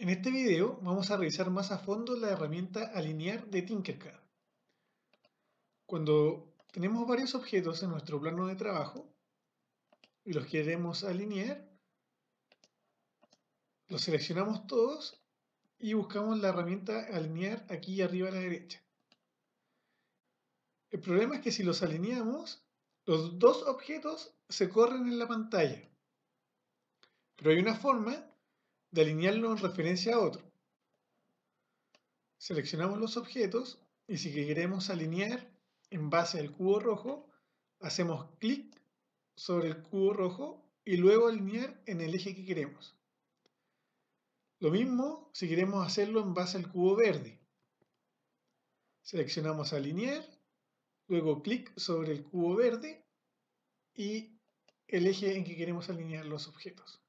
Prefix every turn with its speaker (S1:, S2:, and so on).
S1: En este video vamos a revisar más a fondo la herramienta Alinear de Tinkercad. Cuando tenemos varios objetos en nuestro plano de trabajo y los queremos alinear, los seleccionamos todos y buscamos la herramienta Alinear aquí arriba a la derecha. El problema es que si los alineamos, los dos objetos se corren en la pantalla. Pero hay una forma de alinearlo en referencia a otro. Seleccionamos los objetos y si queremos alinear en base al cubo rojo, hacemos clic sobre el cubo rojo y luego alinear en el eje que queremos. Lo mismo si queremos hacerlo en base al cubo verde. Seleccionamos alinear, luego clic sobre el cubo verde y el eje en que queremos alinear los objetos.